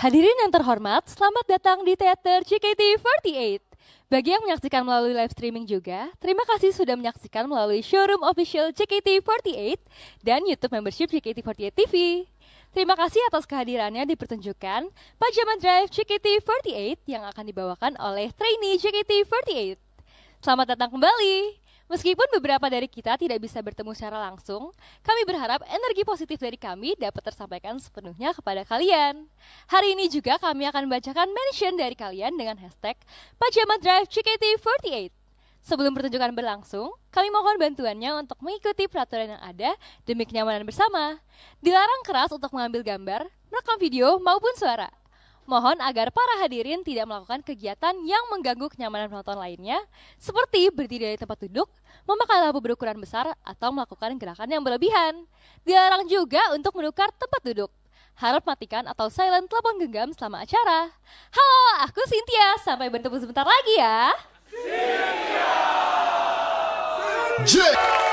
Hadirin yang terhormat, selamat datang di Teater CKT48. Bagi yang menyaksikan melalui live streaming juga, terima kasih sudah menyaksikan melalui showroom official CKT48 dan YouTube membership CKT48 TV. Terima kasih atas kehadirannya di pertunjukan Pajaman Drive CKT48 yang akan dibawakan oleh trainee CKT48. Selamat datang kembali. Meskipun beberapa dari kita tidak bisa bertemu secara langsung, kami berharap energi positif dari kami dapat tersampaikan sepenuhnya kepada kalian. Hari ini juga kami akan membacakan mention dari kalian dengan hashtag Pajama Drive CKT48. Sebelum pertunjukan berlangsung, kami mohon bantuannya untuk mengikuti peraturan yang ada demi kenyamanan bersama. Dilarang keras untuk mengambil gambar, merekam video maupun suara. Mohon agar para hadirin tidak melakukan kegiatan yang mengganggu kenyamanan penonton lainnya, seperti berdiri dari tempat duduk, memakai lampu berukuran besar, atau melakukan gerakan yang berlebihan. Dilarang juga untuk menukar tempat duduk. Harap matikan atau silent telepon genggam selama acara. Halo, aku Cynthia. Sampai bertemu sebentar lagi ya. Cynthia! Cynthia!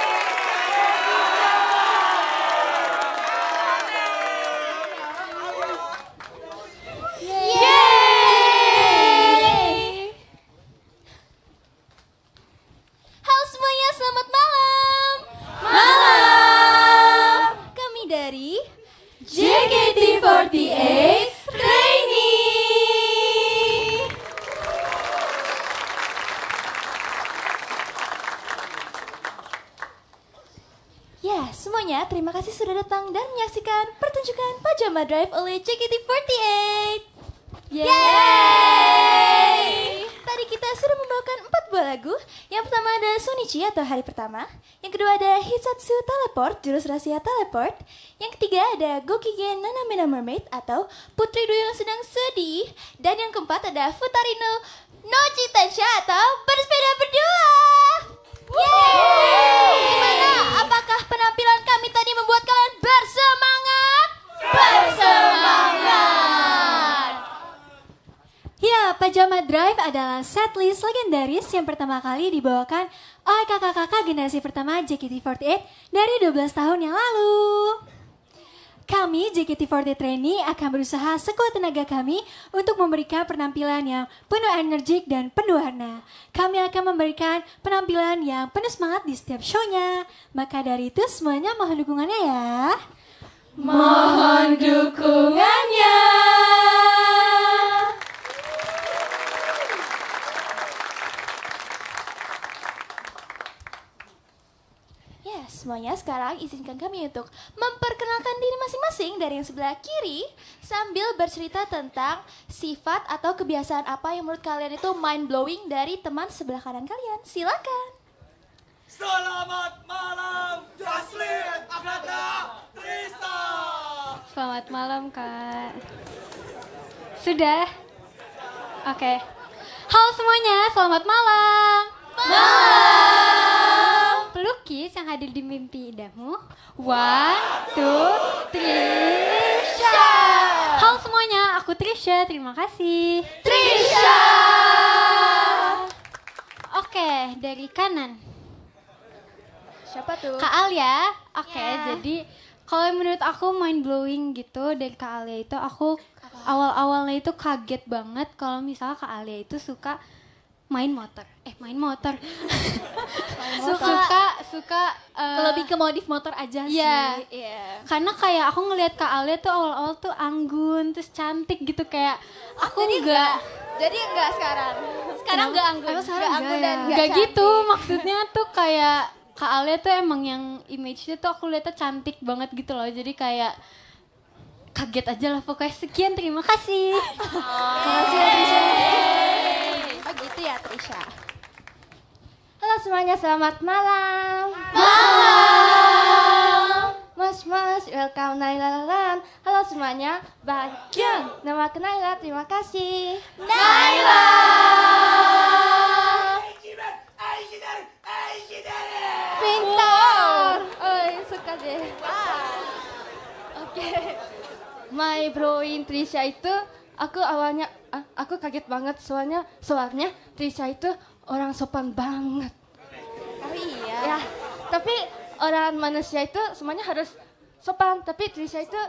bersama Drive oleh JKT48. Yeay! Yeay! Tadi kita sudah membawakan empat buah lagu. Yang pertama ada Sunichi atau Hari Pertama. Yang kedua ada Hisatsu Teleport, Jurus Rahasia Teleport. Yang ketiga ada Gokigen Nanamena Mermaid atau Putri Duyung Sedang Sedih. Dan yang keempat ada Futarino Nochi Tensha atau Bersepeda Berdua. Yeay! Gimana? Apakah penampilan kami tadi membuat kalian bersemangat? Ya, Pajama Drive adalah setlist legendaris yang pertama kali dibawakan oleh kakak-kakak generasi pertama JKT48 dari 12 tahun yang lalu. Kami JKT48 Trainee akan berusaha sekuat tenaga kami untuk memberikan penampilan yang penuh energik dan penuh warna. Kami akan memberikan penampilan yang penuh semangat di setiap show-nya. Maka dari itu semuanya mohon dukungannya ya. Mohon dukungannya. Ya, semuanya sekarang izinkan kami untuk memperkenalkan diri masing-masing dari yang sebelah kiri sambil bercerita tentang sifat atau kebiasaan apa yang menurut kalian itu mind blowing dari teman sebelah kanan kalian. Silakan. Selamat malam, Jaslin Agatha Trista. Selamat malam, Kak. Sudah? Oke. Okay. Halo semuanya, selamat malam. Malam. Pelukis yang hadir di mimpi idamu. One, two, Trisha. Halo semuanya, aku Trisha. Terima kasih. Trisha. Oke, okay, dari kanan. Siapa tuh? Kak Alia. Oke, okay, ya. yeah. jadi kalau menurut aku mind blowing gitu dan Kak Alia itu aku awal-awalnya itu kaget banget kalau misalnya Kak Alia itu suka main motor eh main motor, main suka suka uh, lebih ke modif motor aja yeah. sih yeah. karena kayak aku ngelihat kak Alia tuh awal-awal tuh anggun terus cantik gitu kayak oh, aku jadi enggak, enggak jadi enggak sekarang sekarang enggak iya. anggun enggak anggun dan enggak ya. gitu maksudnya tuh kayak Kak Alia tuh emang yang image-nya tuh aku lihatnya cantik banget gitu loh. Jadi kayak kaget aja lah pokoknya sekian terima kasih. Terima kasih Oh gitu ya Trisha. Halo semuanya selamat malam. Malam. Mas Mas welcome Naila Lalan. Halo semuanya bagian nama aku Naila terima kasih. Naila. Naila. Pintar. Oi, suka deh. Oke. My bro in Trisha itu aku awalnya aku kaget banget soalnya soalnya Trisha itu orang sopan banget. Oh iya. Ya, tapi orang manusia itu semuanya harus sopan, tapi Trisha itu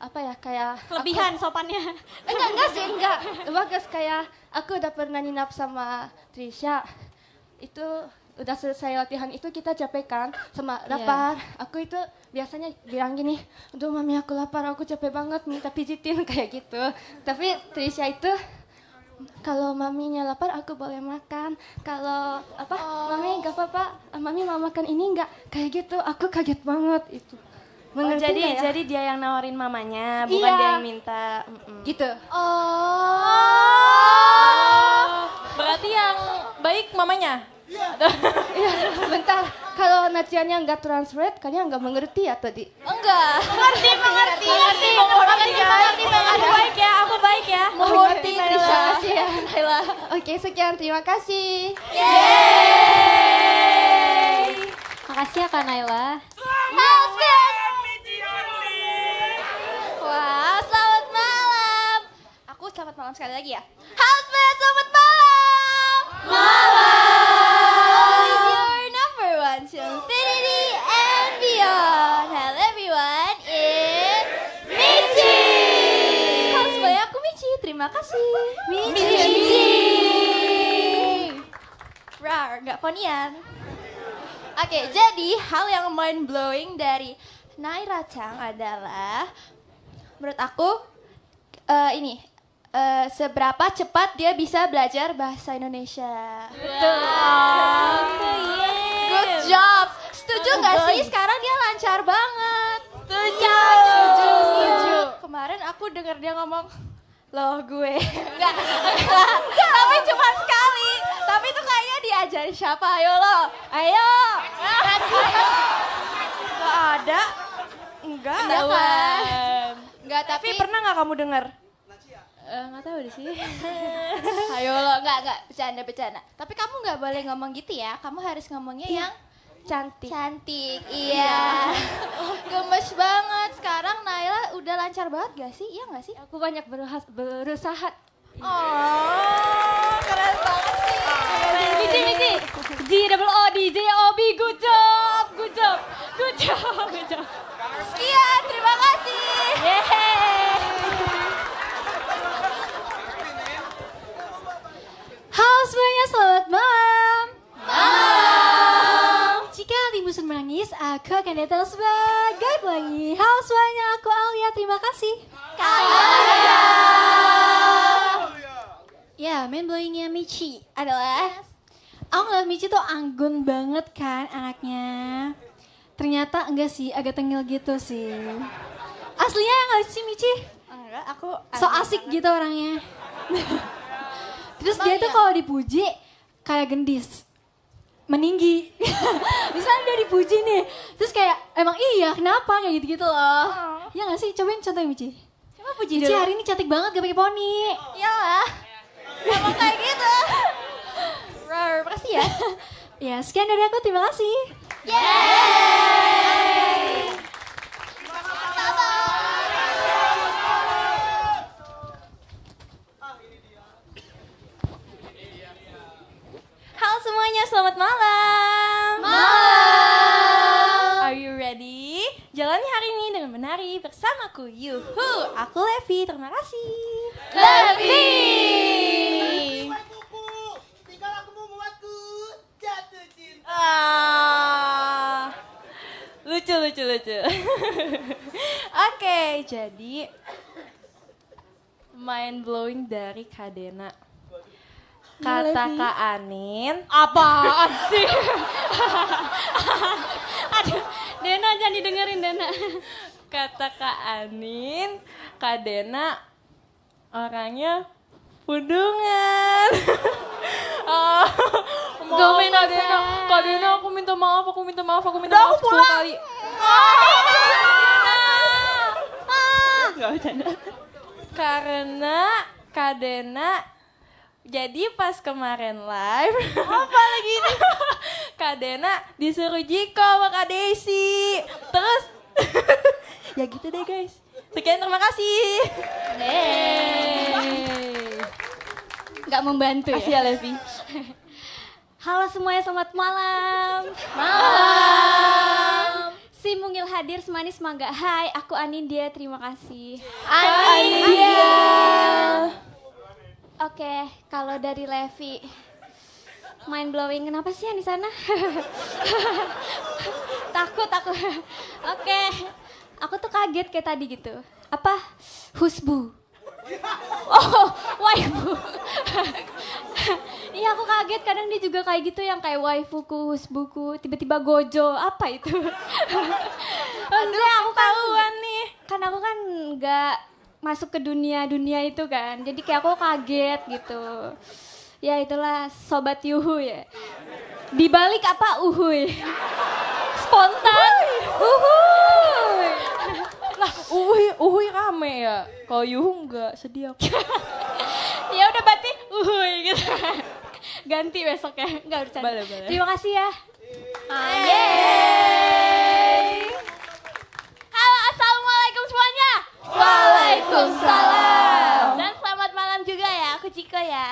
apa ya kayak kelebihan aku, sopannya. Enggak, enggak sih, enggak. Bagus kayak aku udah pernah nginap sama Trisha. Itu udah selesai latihan itu kita capek kan sama iya. lapar yeah. aku itu biasanya bilang gini aduh mami aku lapar aku capek banget minta pijitin kayak gitu tapi Trisha itu kalau maminya lapar aku boleh makan kalau apa oh. mami gak apa-apa mami mau makan ini enggak kayak gitu aku kaget banget itu oh, jadi ya? jadi dia yang nawarin mamanya bukan iya. dia yang minta mm -mm. gitu oh berarti yang baik mamanya Iya. iya. Bentar, kalau Naciannya nggak translate, kalian nggak mengerti ya tadi? Enggak. Mengerti, mengerti. Mengerti, mengerti, mengerti, mengerti. Aku baik ya, aku baik ya. Mengerti, terima kasih ya, Naila. Oke, sekian, terima kasih. Yeay. Makasih ya Kak Naila. Selamat selamat malam. Aku selamat malam sekali lagi ya. Halo, selamat malam. Malam. Terima kasih. Micing. Rar, nggak ponian. Oke, okay, jadi hal yang mind blowing dari Naira Chang adalah menurut aku uh, ini uh, seberapa cepat dia bisa belajar bahasa Indonesia. Betul. Wow. Good job. Setuju gak sih sekarang dia lancar banget? Setuju. Setuju. Setuju. Kemarin aku dengar dia ngomong loh gue enggak tapi cuma sekali tapi itu kayaknya diajarin siapa ayo lo ayo nggak ada enggak enggak kan enggak tapi, pernah nggak kamu dengar eh, nggak tahu deh sih. Ayo lo, enggak enggak bercanda bercanda. Tapi kamu nggak boleh ngomong gitu ya. Kamu harus ngomongnya iya. yang cantik. Cantik, iya. Gemes banget. Sekarang Naila udah lancar banget gak sih? Iya gak sih? Aku banyak berhas, berusaha. Oh, keren banget sih. Mici, Mici. G double O, D J O B, good job, good job, good job, good job. Sekian, terima kasih. Yeay. Halo semuanya, selamat malam. Malam menangis, aku akan datang sebagai pelangi. Halo semuanya, aku Alia. Terima kasih. Alia. Ya, main blowingnya Michi adalah... Aku ngeliat Michi tuh anggun banget kan anaknya. Ternyata enggak sih, agak tengil gitu sih. Aslinya yang enggak sih Michi? Enggak, aku... So asik gitu orangnya. Terus oh dia tuh iya. kalau dipuji kayak gendis meninggi. Misalnya udah dipuji nih, terus kayak emang iya kenapa kayak gitu-gitu loh. Oh. Ya gak sih? Cobain contohnya Mici. Coba puji Mici dulu. hari ini cantik banget gak pakai poni. Oh. Iyalah. Yeah. Emang kayak gitu. Rar, makasih ya. ya, sekian dari aku. Terima kasih. Yeay! bersama aku Yuhu, aku Levi, terima kasih Levi aku jatuh cinta Lucu, lucu, lucu Oke, jadi Mind blowing dari Kadena Kata Kak Anin Apaan sih? Aduh, Dena jangan didengerin Dena kata Kak Anin, Kak Dena orangnya pudungan. oh, Gak main Kak Dena. Kak Dena aku minta maaf, aku minta maaf, aku minta maaf aku kali. Karena Kak Dena jadi pas kemarin live apa lagi ini Kak Dena disuruh Jiko sama Kak Desi terus Ya gitu deh guys. Sekian terima kasih. nggak Gak membantu Kasih ya. ya Levi. Halo semuanya selamat malam. Malam. Si mungil hadir semanis mangga. Hai, aku Anindya, terima kasih. Anindya. Oke, okay, kalau dari Levi mind blowing kenapa sih yang di sana takut takut oke okay aku tuh kaget kayak tadi gitu. Apa? Husbu. Oh, waifu. Iya aku kaget kadang dia juga kayak gitu yang kayak waifuku, husbuku, tiba-tiba gojo, apa itu? Maksudnya aku kan, nih. Kan aku kan nggak masuk ke dunia-dunia itu kan, jadi kayak aku kaget gitu. Ya itulah sobat Yuhu ya. Di balik apa Uhuy? Spontan. Uhuy. enggak. Kalau Yuhu enggak, sedih aku. ya udah berarti uhuy gitu. Ganti besok ya. Enggak bercanda. Boleh, boleh. Terima kasih ya. Yeay. Halo, Assalamualaikum semuanya. Waalaikumsalam. Dan selamat malam juga ya, aku Ciko ya.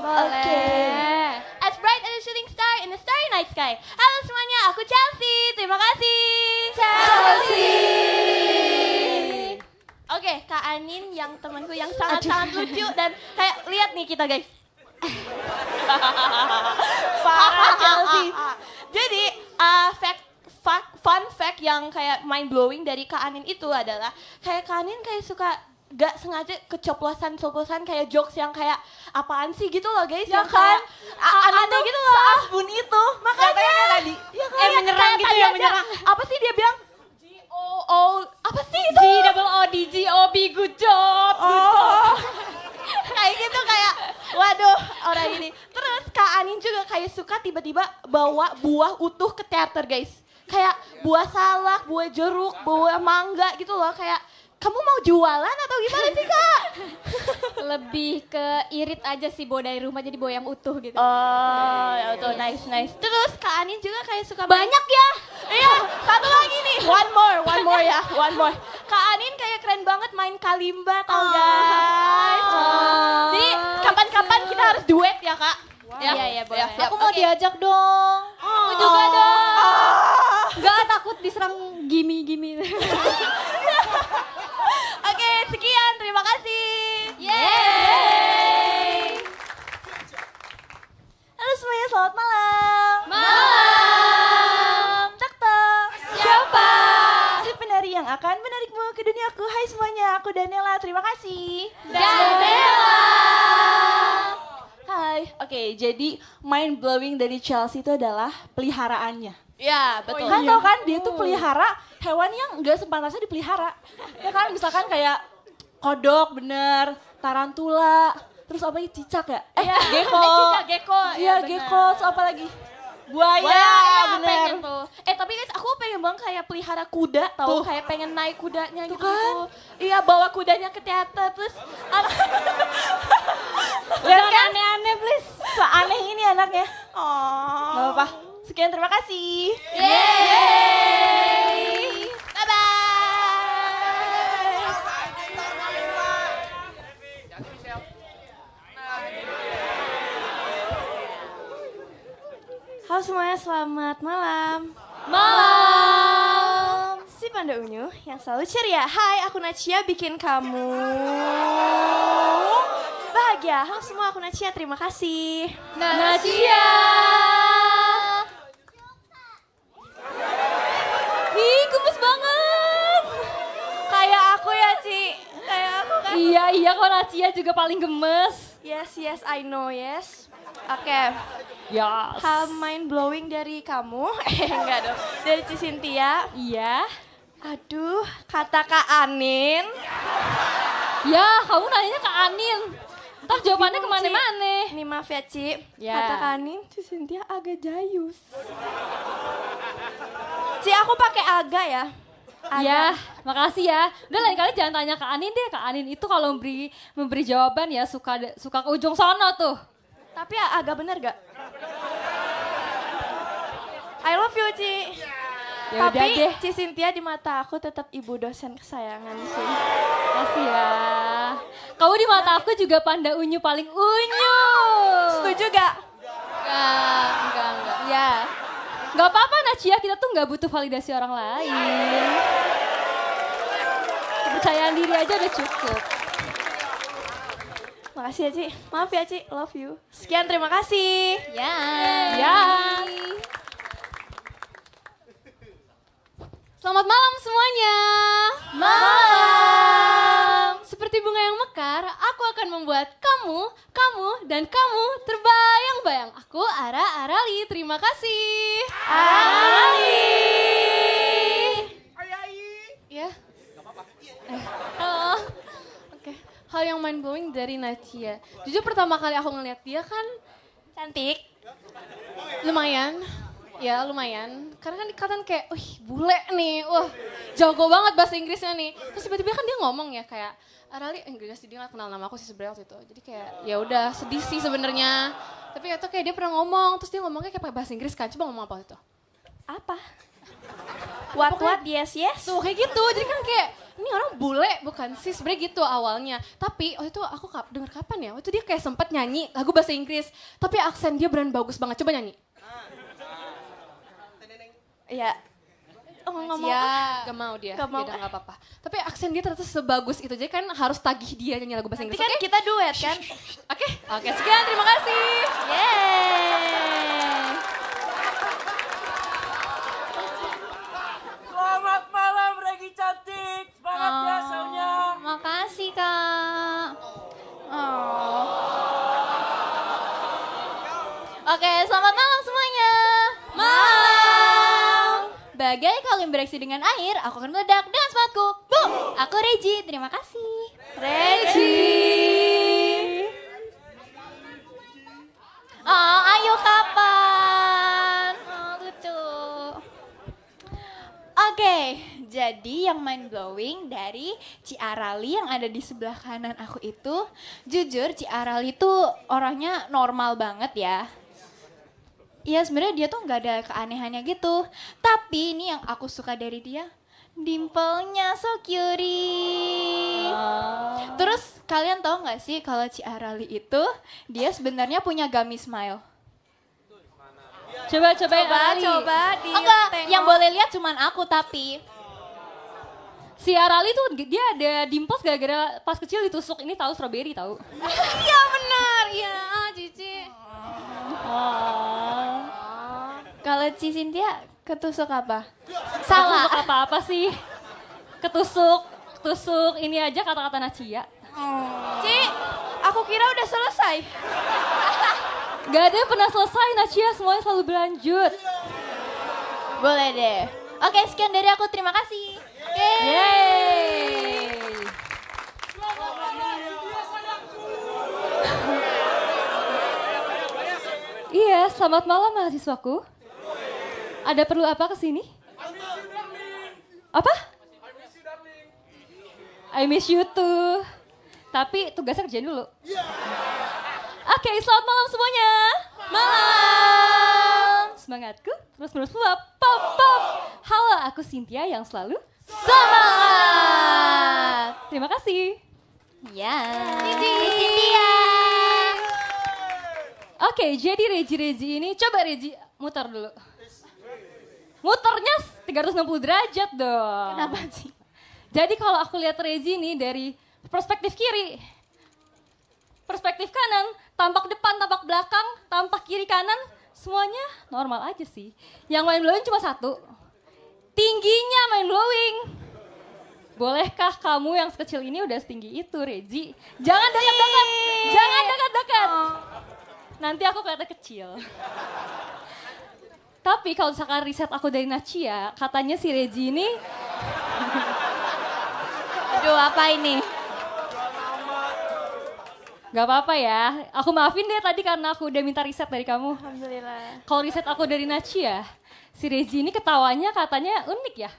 Boleh. Okay. As bright as a shooting star in the starry night sky. Halo semuanya, aku Chelsea. Terima kasih. Chelsea. Oke, okay, Kak Anin yang temanku yang sangat-sangat lucu dan kayak lihat nih kita guys. Parah Chelsea. Ah, ah, ah, Jadi, uh, fact fact, fun fact yang kayak mind blowing dari Kak Anin itu adalah kayak Kak Anin kayak suka gak sengaja keceplosan-ceplosan kayak jokes yang kayak apaan sih gitu loh guys ya yang kan kayak, aneh gitu loh saat bun itu makanya ya, tadi ya, kan? eh menyerang kayak gitu ya menyerang apa sih dia bilang O apa sih itu? G double O D G O B good job. Oh. kayak gitu kayak waduh orang ini. Terus Kak Anin juga kayak suka tiba-tiba bawa buah utuh ke teater guys. Kayak buah salak, buah jeruk, buah mangga gitu loh kayak kamu mau jualan atau gimana sih kak? Lebih ke irit aja sih bawa dari rumah jadi bawa yang utuh gitu. Oh, ya utuh, iya. nice nice. Terus kak Anin juga kayak suka banyak ya? Iya, satu lagi nih. One more, one more ya, one more. Kak Anin kayak keren banget main kalimba tau oh. guys. Oh. Jadi kapan-kapan kita harus duet ya kak? Wow. Ya, iya, iya boleh. Ya, siap. mau okay. diajak dong. Oh. Aku juga dong. Oh. Ah. Gak takut diserang gimi-gimi. Oke, sekian. Terima kasih. Yeay. Halo semuanya, selamat malam. Malam. Tak tak. Siapa? Si penari yang akan menarikmu ke duniaku. Hai semuanya, aku Daniela Terima kasih. Daniela. Hai. Oke, okay, jadi mind blowing dari Chelsea itu adalah peliharaannya Iya, betul. Oh, kan iya. tau kan dia tuh oh. pelihara hewan yang enggak sepantasnya dipelihara. Ya kan misalkan kayak kodok bener, tarantula, terus apa lagi cicak ya? Eh, ya, gecko. Cicak, gecko. Iya, ya, gecko, terus apa lagi? buaya, buaya bener. pengen tuh eh tapi guys aku pengen banget kayak pelihara kuda tau tuh. kayak pengen naik kudanya tuh gitu kan? iya bawa kudanya ke teater terus lihat kan aneh-aneh please seaneh ini anaknya oh apa, apa sekian terima kasih Yeay. Yeay. Halo semuanya, selamat malam. Malam. Si Panda Unyu yang selalu ceria. Hai, aku Nacia bikin kamu bahagia. Halo semua, aku Nacia, terima kasih. Nacia. gemes banget. Kayak aku ya, Kayak aku kan. Iya, iya kok Nacia juga paling gemes. Yes, yes, I know, yes. Oke. Okay. Yes. Hal mind blowing dari kamu, eh enggak dong, dari Cisintia. Iya. Iya. Aduh, kata Kak Anin. Ya, kamu nanya Kak Anin. Entah jawabannya kemana-mana. Nih maaf ya, Ci. Ya. Kata Kak Anin, Ci agak jayus. Ci, aku pakai agak ya ya makasih ya. Udah lain kali jangan tanya ke Anin deh. ke Anin itu kalau memberi memberi jawaban ya suka suka ke ujung sono tuh. Tapi agak bener gak? I love you, Ci. Ya Tapi deh. Ci Cynthia di mata aku tetap ibu dosen kesayangan sih. Makasih ya. Kamu di mata aku juga panda unyu paling unyu. Setuju gak? Enggak, enggak, enggak. Ya. Gak apa-apa Nacia, kita tuh gak butuh validasi orang lain. Kepercayaan diri aja udah cukup. Makasih ya, Ci. Maaf ya, Ci. Love you. Sekian, terima kasih. Ya. Ya. Selamat malam semuanya. Malam. Seperti bunga yang mekar, aku akan membuat kamu, kamu, dan kamu terbayang-bayang. Aku Ara Arali, terima kasih. Arali. Ya. Eh, halo. Oke, hal yang mind blowing dari Nadia. Jujur pertama kali aku ngeliat dia kan cantik. Lumayan. Ya, lumayan. Karena kan dikatakan kayak, "Wih, bule nih." Wah jago banget bahasa Inggrisnya nih. Terus tiba-tiba kan dia ngomong ya kayak Arali ah, eh, enggak sih dia gak kenal nama aku sih sebenarnya waktu itu. Jadi kayak ya udah sedih sih sebenarnya. Tapi itu kayak dia pernah ngomong, terus dia ngomongnya kayak pakai bahasa Inggris kan. Coba ngomong apa itu? Apa? What what yes yes. Tuh kayak gitu. Jadi kan kayak ini orang bule bukan sih sebenarnya gitu awalnya. Tapi waktu itu aku kap dengar kapan ya? Waktu itu dia kayak sempat nyanyi lagu bahasa Inggris, tapi aksen dia beran bagus banget. Coba nyanyi. Iya oh nggak mau ya. nggak mau dia nggak mau nggak apa-apa tapi aksen dia ternyata sebagus itu jadi kan harus tagih dia nyanyi lagu bahasa Nanti Inggris kan okay? kita duet kan oke oke okay. okay, sekian terima kasih yeay selamat malam Regi cantik banget ya, oh, ya makasih kak oh Oke, okay, selamat malam semua. Sebagai yang bereaksi dengan air, aku akan meledak dengan sepatku. Boom! Aku Reji, terima kasih. Reji. Oh, ayo kapan? Oh, lucu. Oke, okay, jadi yang mind blowing dari Ciarali yang ada di sebelah kanan aku itu, jujur Ciarali itu orangnya normal banget ya Iya sebenarnya dia tuh nggak ada keanehannya gitu. Tapi ini yang aku suka dari dia, dimplenya so cute. Oh. Terus kalian tau nggak sih kalau Arali itu dia sebenarnya punya gummy smile. Coba coba coba Arali. coba di oh, enggak, tengok. yang boleh lihat cuman aku tapi Si Arali tuh dia ada dimples gara-gara pas kecil ditusuk ini tahu strawberry tahu. Iya benar, iya ah, Cici. Oh. Kalau Ci Cynthia ketusuk apa? Salah. Ketusuk apa-apa sih. Ketusuk, ketusuk ini aja kata-kata Nacia. Oh. Ci, aku kira udah selesai. Gak ada yang pernah selesai Nacia, semuanya selalu berlanjut. Boleh deh. Oke, sekian dari aku. Terima kasih. Yeay. Yeay. Iya, selamat malam mahasiswaku. Ada perlu apa ke sini? Apa? I miss you too. Tapi tugasnya kerjain dulu. Yeah. Oke, okay, selamat malam semuanya. Malam. Semangatku terus-terus luap. Pop pop. Halo, aku Cynthia yang selalu semangat. Terima kasih. Ya. Yeah. Cynthia. Oke, jadi Reji Reji ini coba Reji mutar dulu muternya 360 derajat dong. Kenapa sih? Jadi kalau aku lihat Rezi ini dari perspektif kiri, perspektif kanan, tampak depan, tampak belakang, tampak kiri kanan, semuanya normal aja sih. Yang main blowing cuma satu, tingginya main blowing. Bolehkah kamu yang sekecil ini udah setinggi itu, Reji? Jangan dekat-dekat, jangan dekat-dekat. Oh. Nanti aku kelihatan kecil. Tapi kalau misalkan riset aku dari Nacia, ya, katanya si Reji ini... Aduh, apa ini? Gak apa-apa ya. Aku maafin deh tadi karena aku udah minta riset dari kamu. Alhamdulillah. Kalau riset aku dari Nacia, ya, si Reji ini ketawanya katanya unik ya?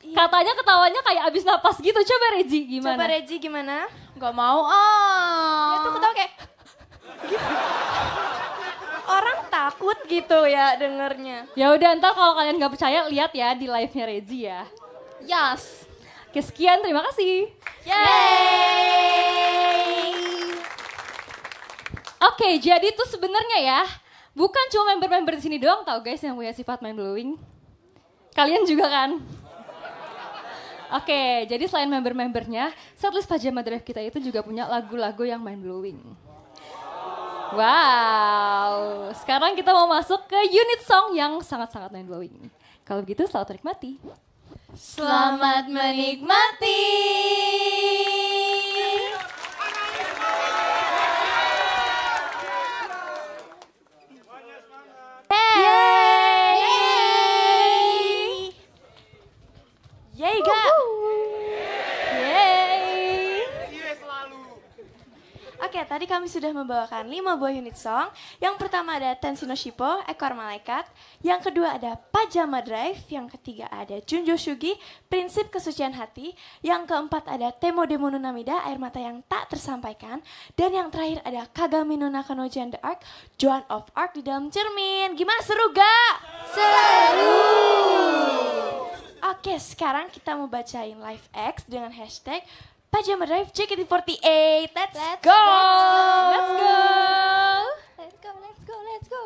Iya. Katanya ketawanya kayak abis napas gitu. Coba Reji gimana? Coba Reji gimana? Gak mau. Oh. Itu ketawa kayak orang takut gitu ya dengernya. Ya udah ntar kalau kalian nggak percaya lihat ya di live-nya Rezi ya. Yes. Oke, sekian terima kasih. Yay. Oke, jadi itu sebenarnya ya bukan cuma member-member di sini doang tau guys yang punya sifat mind blowing. Kalian juga kan? Oke, jadi selain member-membernya, setlist Pajama Drive kita itu juga punya lagu-lagu yang mind blowing. Wow, sekarang kita mau masuk ke unit song yang sangat-sangat mind blowing. Kalau begitu selamat menikmati. Selamat menikmati. kami sudah membawakan 5 buah unit song. Yang pertama ada Tensino Shippo, Ekor Malaikat. Yang kedua ada Pajama Drive. Yang ketiga ada Junjo Shugi, Prinsip Kesucian Hati. Yang keempat ada Temo Demono Namida, Air Mata Yang Tak Tersampaikan. Dan yang terakhir ada Kagami no Nakano and the Ark, Joan of Arc di dalam cermin. Gimana seru gak? Seru! Oke, sekarang kita mau bacain live X dengan hashtag Pajama Drive JKT48. Let's, let's go. go. Let's go. Let's go, let's go, let's go.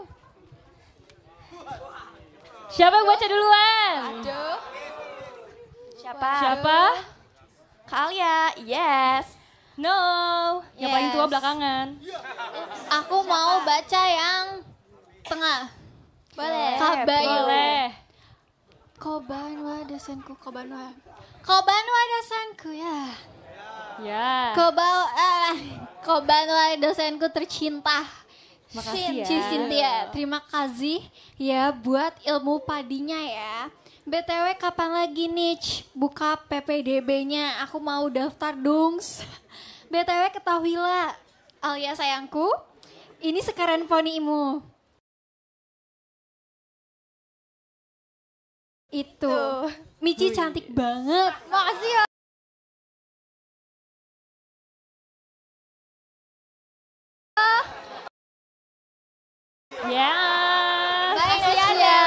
Siapa yang baca duluan? Aduh. Siapa? Siapa? Kalia. Yes. No. Yes. Yang paling tua belakangan. Aku mau baca yang tengah. Boleh. Kabayu. Boleh. Kobanwa desenku, Kobanwa. Kobanwa desenku ya. Ya. Kobal, uh, eh, Kobanlah dosenku tercinta. Makasih ya. Cintia, terima kasih ya buat ilmu padinya ya. BTW kapan lagi nih buka PPDB-nya? Aku mau daftar dongs. BTW ketahuilah alias sayangku, ini sekarang ponimu. Itu. Michi cantik banget. Makasih ya. ya Yes. Bye, ya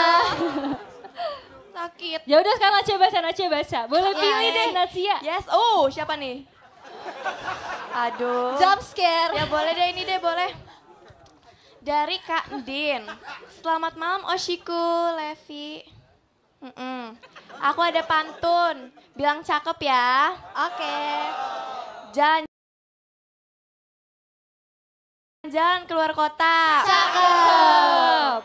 Sakit. Ya udah sekarang aja baca, aja baca. Boleh yeah. pilih ya. deh Natsia. Yes. Oh, siapa nih? Aduh. Jump scare. Ya boleh deh ini deh, boleh. Dari Kak Din. Selamat malam Oshiku, Levi. Mm -mm. Aku ada pantun. Bilang cakep ya. Oke. Okay. Jangan jalan keluar kota. Cakep.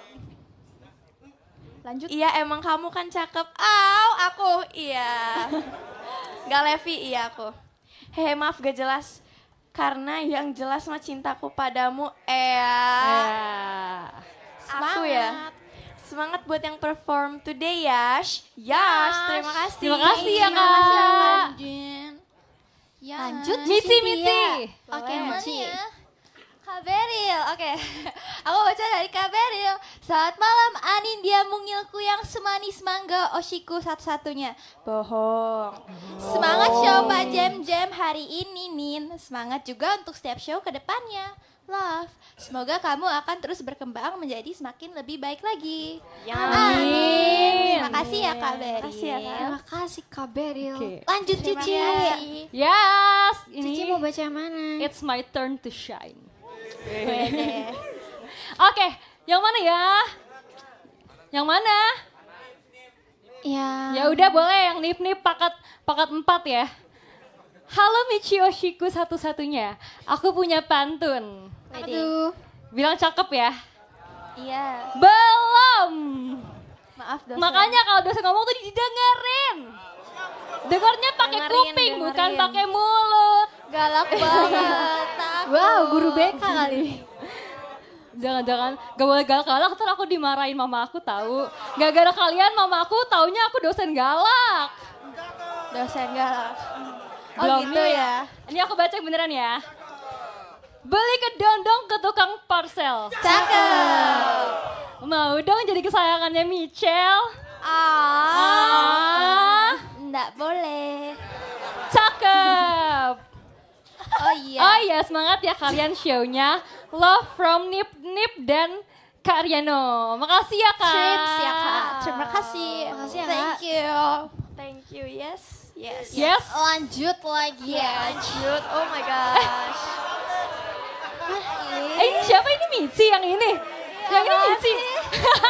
Lanjut. Iya, emang kamu kan cakep. aw, aku. Iya. Gak Levi, iya aku. Hehe, maaf gak jelas. Karena yang jelas mah cintaku padamu, eh. Aku ya. Semangat buat yang perform today, Yash. Yash, terima kasih. Terima kasih ya, Kak. Terima kasih, Lanjut, Mitsi, Mitsi. Oke, okay, Kaberil, oke. Okay. Aku baca dari Kaberil. Saat malam Anin dia mungilku yang semanis mangga oshiku satu-satunya. Bohong. Semangat show Pak Jam Jam hari ini, Nin. Semangat juga untuk setiap show kedepannya. Love, semoga kamu akan terus berkembang menjadi semakin lebih baik lagi. Ya, amin. amin. Terima kasih ya Kak Beril. Terima kasih ya Kak. Terima kasih Kak Okay. Lanjut Cici. Ya. Yes, ini. Cici mau baca mana? It's my turn to shine. Oke, yang mana ya? Yang mana? Ya. Ya udah boleh yang nip-nip paket paket empat ya. Halo Shiku satu-satunya, aku punya pantun. Apa Bilang cakep ya? Iya. Belum. Maaf dosen. Makanya kalau dosen ngomong tuh didengerin. Dengarnya pakai kuping dengerin. bukan pakai mulut. Galak banget. Wow, guru oh. BK kali. Jangan-jangan gak boleh galak-galak, ntar aku dimarahin mama aku tahu. Gak gara kalian mama aku taunya aku dosen galak. Dosen galak. Oh Belum gitu ya. Ini aku baca beneran ya. Beli ke dondong ke tukang parcel. Cakep. Mau dong jadi kesayangannya Michelle? Ah. ah. boleh. Cakep. Oh iya. Oh iya, semangat ya kalian show-nya. Love from Nip Nip dan Kak Riano. Makasih ya Kak. Trips ya Kak. Terima kasih. Makasih ya Kak. Thank you. Thank you. Yes. Yes. Yes. yes. Lanjut lagi yes. Ya. Lanjut. Oh my gosh. eh ini iya. siapa ini Mici yang ini? Ya, yang ini Mici.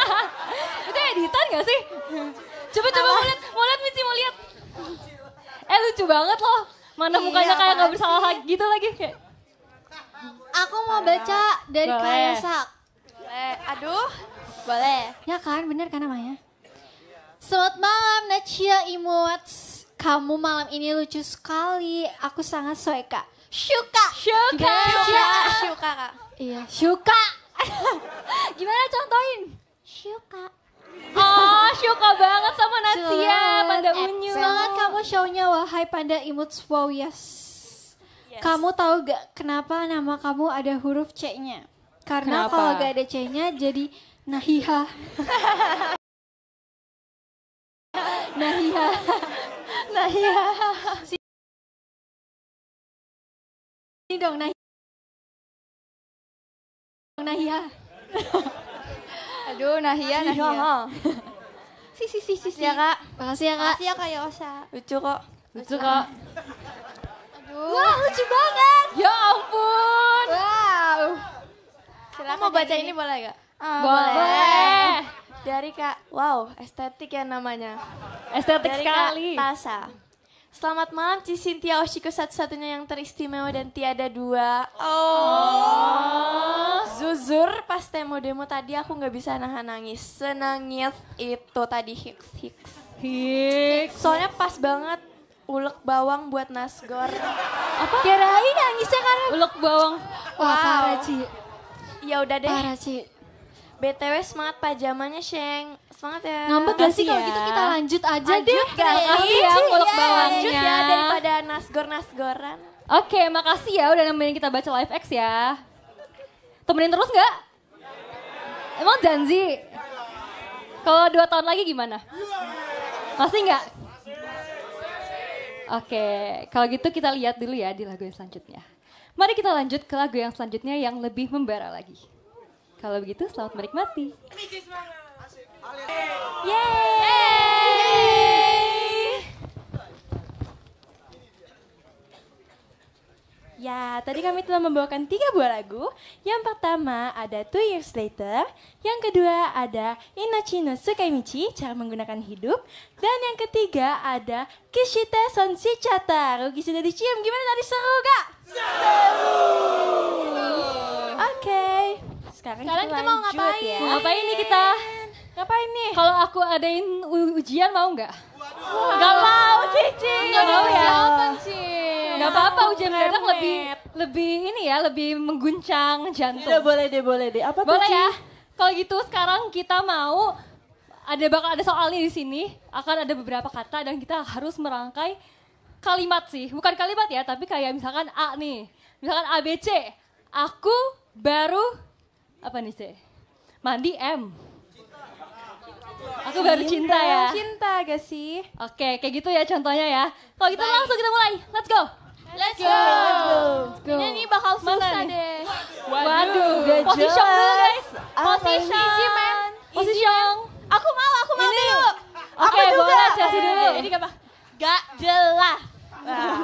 Itu editan gak sih? Coba coba mau lihat, mau lihat Mici mau lihat. Eh lucu banget loh. Mana iya, mukanya kayak nggak bersalah lagi gitu lagi kayak. Aku mau baca dari boleh. Kayasak. Boleh. Aduh. Boleh. Ya kan, bener kan namanya? Selamat malam Nacia Imut. Kamu malam ini lucu sekali. Aku sangat suka. Syuka. Syuka. Syuka. kak Iya, syuka. Gimana contohin? Syuka. Oh, suka banget sama Natia, Panda eh, Unyu. Banget kamu show-nya Wahai Panda Imut Wow Yes. yes. Kamu tahu gak kenapa nama kamu ada huruf C-nya? Karena kalau gak ada C-nya jadi Nahiha. nahiha. nahiha. Ini dong Nahiha. Nahiha. Aduh, Nahia, Nahia. Nahia. si, si, si, si, si. Ya, Kak. Makasih ya, Kak. Makasih ya, Kak Yosa. Lucu kok. Lucu, kok. Aduh. Wah, lucu banget. Ya ampun. Wow. Silahkan mau baca ini boleh gak? Uh, ah, boleh. boleh. Dari Kak, wow, estetik ya namanya. Estetik Dari sekali. Kak Tasa. Selamat malam Ci Cynthia Oshiko satu-satunya yang teristimewa dan tiada dua. Oh. Zuzur pas demo demo tadi aku nggak bisa nahan nangis. Senangis itu tadi hiks hiks. Hiks. Soalnya pas banget ulek bawang buat nasgor. Apa? Kirain nangisnya karena ulek bawang. Wah, wow. parah Ci. Ya udah deh. Parah Ci BTW semangat pajamannya Sheng. Semangat ya. Ngambek gak sih ya. kalau gitu ya. kita lanjut aja lanjut deh. Gak? Makasih ya kolok Lanjut ya daripada nasgor-nasgoran. Oke, okay, makasih ya udah nemenin kita baca live X ya. Temenin terus gak? Emang janji? Kalau dua tahun lagi gimana? Masih gak? Oke, okay, kalau gitu kita lihat dulu ya di lagu yang selanjutnya. Mari kita lanjut ke lagu yang selanjutnya yang lebih membara lagi. Kalau begitu selamat menikmati. Yeay! Ya, tadi kami telah membawakan tiga buah lagu. Yang pertama ada Two Years Later, yang kedua ada Inochino Sukaimichi, cara menggunakan hidup, dan yang ketiga ada Kishite Sonsichata, rugi sudah dicium. Gimana tadi seru gak? Seru! Sekarang, Sekarang kita, kita mau ngapain? Ya. ngapain nih kita? Ngapain nih? Kalau aku adain ujian mau nggak? Nggak mau, Cici. Nggak mau ya. nggak Gak apa-apa ujian mendadak lebih lebih ini ya, lebih mengguncang jantung. Tidak boleh deh, boleh deh. Apa boleh tuh, ya? Kalau gitu sekarang kita mau ada bakal ada soalnya di sini, akan ada beberapa kata dan kita harus merangkai kalimat sih. Bukan kalimat ya, tapi kayak misalkan A nih. Misalkan ABC. Aku baru apa nih, C? Mandi M. Aku baru cinta, ya. Cinta gak sih? Oke, kayak gitu ya contohnya ya. Kalau gitu langsung kita mulai. Let's go. Let's go. Let's go. Ini bakal susah deh. Waduh, Waduh. position dulu guys. Position. Easy man. Position. Aku mau, aku mau Ini. dulu. Oke, okay, boleh Chelsea dulu. Ini apa? Gak jelas. Nah.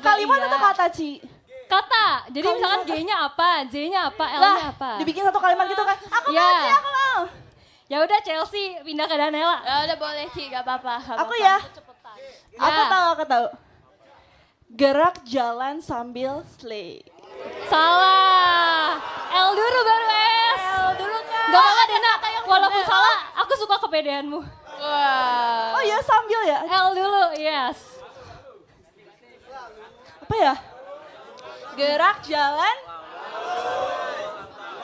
Kalimat iya? atau kata, sih Kata. Jadi kalimat. misalkan G-nya apa, J-nya apa, L-nya apa. Dibikin satu kalimat gitu kan. Iya. Aku yeah. mau, aku mau. Ya udah Chelsea pindah ke Danela. Ya udah boleh Ki, gak apa-apa. Ya. Aku ya. Aku tahu, aku tahu. Gerak jalan sambil slay. Salah. L dulu baru S. L dulu kan. Gak apa-apa Dena, walaupun salah aku suka kepedeanmu. Wah. Oh ya sambil ya? L dulu, yes. Apa ya? gerak jalan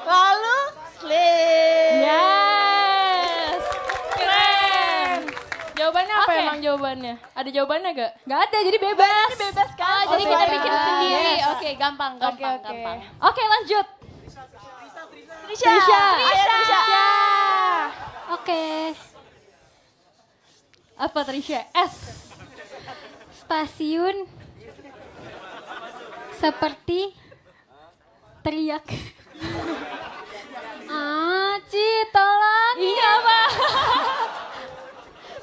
lalu sleep. Yes. Keren. Jawabannya apa okay. emang jawabannya? Ada jawabannya gak? Gak ada, jadi bebas. Jadi kan? bebas kan? Oh, jadi kita bikin sendiri. Yes. Oke, okay, gampang, gampang, okay. gampang. Oke, okay, lanjut. Trisha. Trisha. Trisha. Iya, Trisha. Trisha. Oke. Okay. Apa Trisha? S. Stasiun seperti teriak. ah, tolong. Iya, Pak.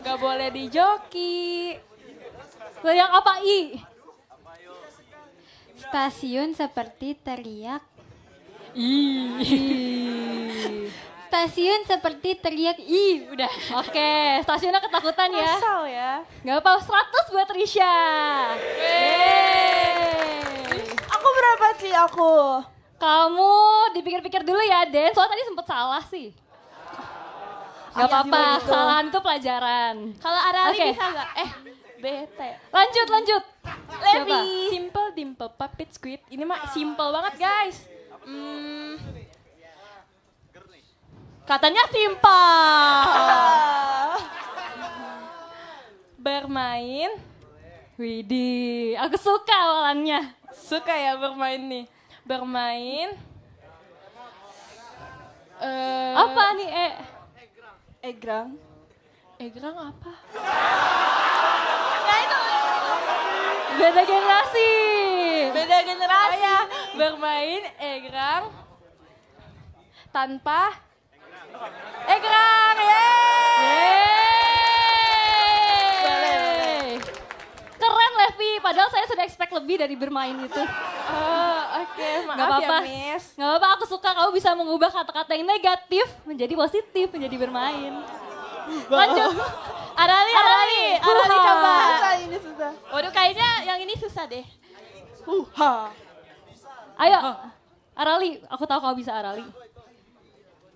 Gak boleh dijoki. Teriak apa, I? Stasiun seperti teriak. i Stasiun seperti teriak i udah. Oke, okay, stasiunnya ketakutan ya. Asal ya. Gak apa 100 buat Risha. Yeay berapa sih aku? Kamu dipikir-pikir dulu ya, Den. Soalnya tadi sempet salah sih. Ah, gak iya apa-apa, gitu. kesalahan itu pelajaran. Kalau Arali okay. bisa gak? Eh, bete. Lanjut, lanjut. Levi. Simple dimple puppet squid. Ini mah simple banget guys. Hmm. Katanya simple. Bermain. Widih, aku suka awalannya. Suka ya bermain nih. Bermain. Uh, apa nih, eh Egrang. Egrang apa? ya itu. Beda generasi. Beda generasi. Ayah, Bermain egrang tanpa egrang. ya yeah. padahal saya sudah expect lebih dari bermain itu. Oh, oke, okay. maaf gak apa -apa. ya, Miss. Gak apa-apa, aku suka kamu bisa mengubah kata-kata yang negatif menjadi positif, menjadi bermain. Lanjut. Arali, Arali, Arali coba. Susah ini susah. Waduh, kayaknya yang ini susah deh. Uha. Ayo, Arali, aku tahu kau bisa Arali.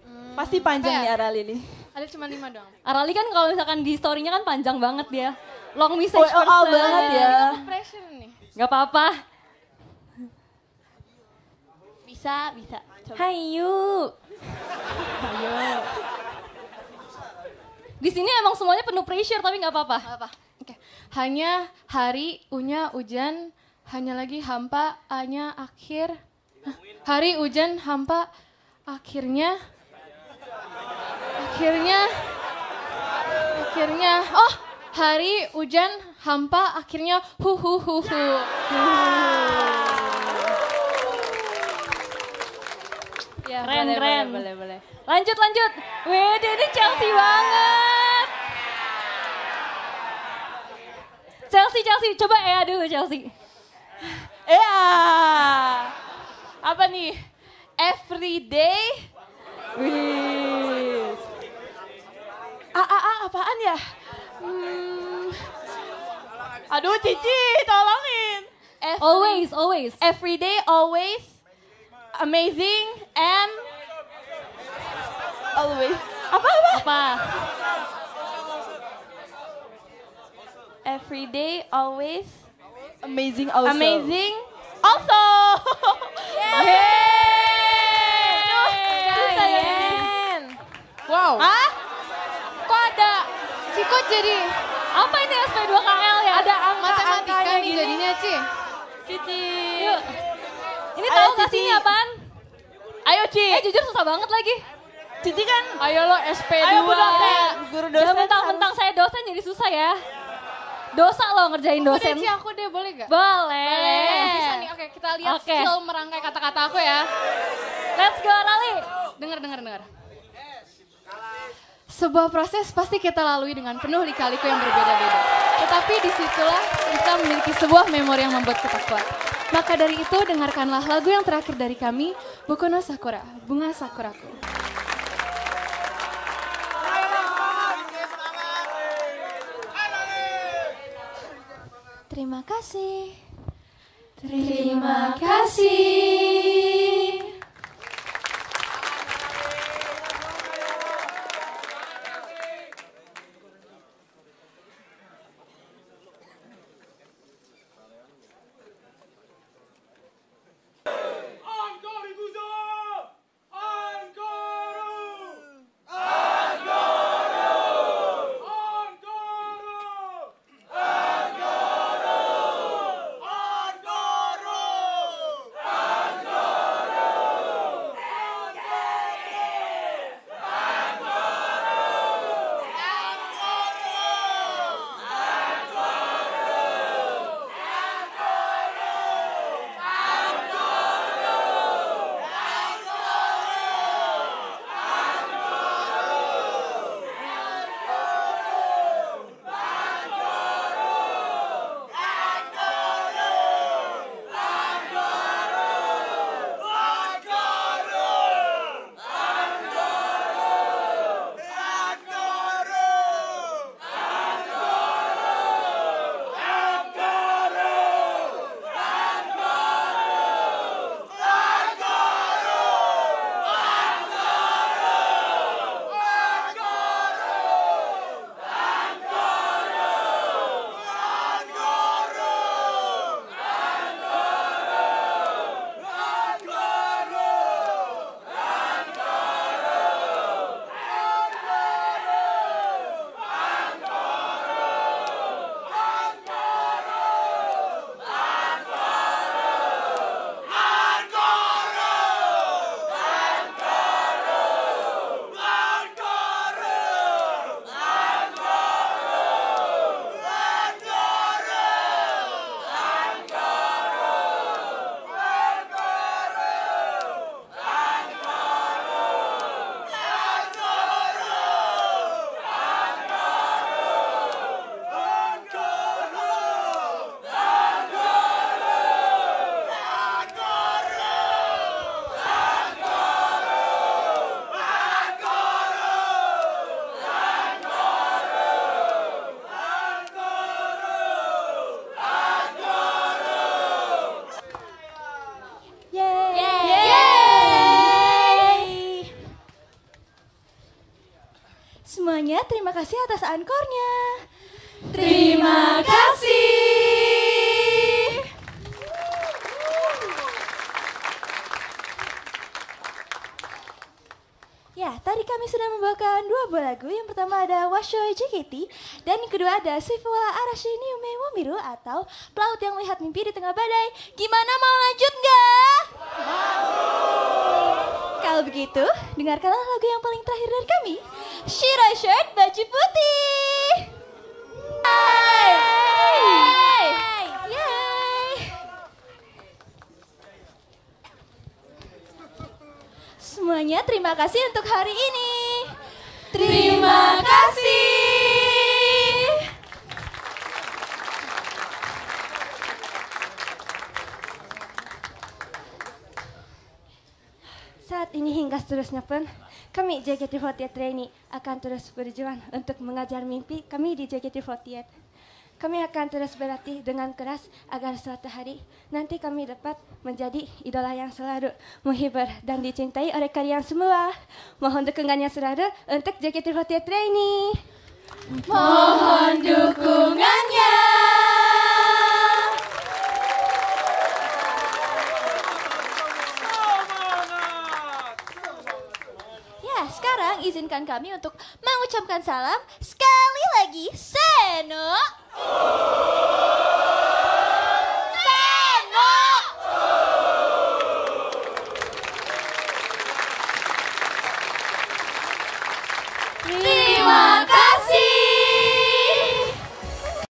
Hmm, Pasti panjang ya? nih Arali ini. Ada cuma lima dong. Arali kan kalau misalkan di story-nya kan panjang banget dia long message oh, person. Oh, banget ya. Gak apa-apa. Bisa, bisa. Hai Yu. Ayo. Di sini emang semuanya penuh pressure tapi nggak apa-apa. apa-apa. Oke. Okay. Hanya hari, unya hujan, hanya lagi hampa, hanya akhir. hari hujan hampa, akhirnya, akhirnya, akhirnya. Oh, hari hujan hampa akhirnya hu hu hu hu. Ya, keren, boleh, keren. Boleh, boleh, boleh. Lanjut, lanjut. Wih, ini Chelsea banget. Chelsea, Chelsea. Coba Ea dulu, Chelsea. Ea. Apa nih? Every day. Wih. Ah, ah, ah, apaan ya? Hmm. Aduh Cici, tolongin. Every, always, always. Every day, always. Amazing and always. Apa apa? Apa? Every day, always. Amazing also. Amazing also. Yeay. Yeay. Wow. Hah? Ci kok jadi apa ini SP2KL ya? Ada angka-angkanya angka gini. jadinya Ci. Cici. Yuk. Ini tahu nggak sih apaan? Ayo Ci. Eh jujur susah banget lagi. Cici kan. Ayo lo SP2. Ayo dosen. Guru dosen. Jangan mentang-mentang saya dosen jadi susah ya. Dosa lo ngerjain dosen. Udah Ci aku deh boleh gak? Boleh. Boleh. Bisa nih oke kita lihat oke. skill merangkai kata-kata aku ya. Let's go Rali. Dengar dengar dengar. Sebuah proses pasti kita lalui dengan penuh lika-liku yang berbeda-beda. Tetapi disitulah kita memiliki sebuah memori yang membuat kita kuat. Maka dari itu, dengarkanlah lagu yang terakhir dari kami, Bukono Sakura, Bunga Sakuraku. Terima kasih. Terima kasih. Dan yang kedua ada Sifwa Arashini Miru atau pelaut yang melihat mimpi di tengah badai. Gimana mau lanjut nggak? Kalau begitu, dengarkanlah lagu yang paling terakhir dari kami. Shiro Shirt Baju Putih. Semuanya terima kasih untuk hari ini. Terima kasih. hingga seterusnya pun, kami JKT48 Trainee akan terus berjuang untuk mengajar mimpi kami di JKT48. Kami akan terus berlatih dengan keras agar suatu hari nanti kami dapat menjadi idola yang selalu menghibur dan dicintai oleh kalian semua. Mohon dukungannya selalu untuk JKT48 Trainee. Mohon dukungannya. mengizinkan kami untuk mengucapkan salam sekali lagi Seno. Oh.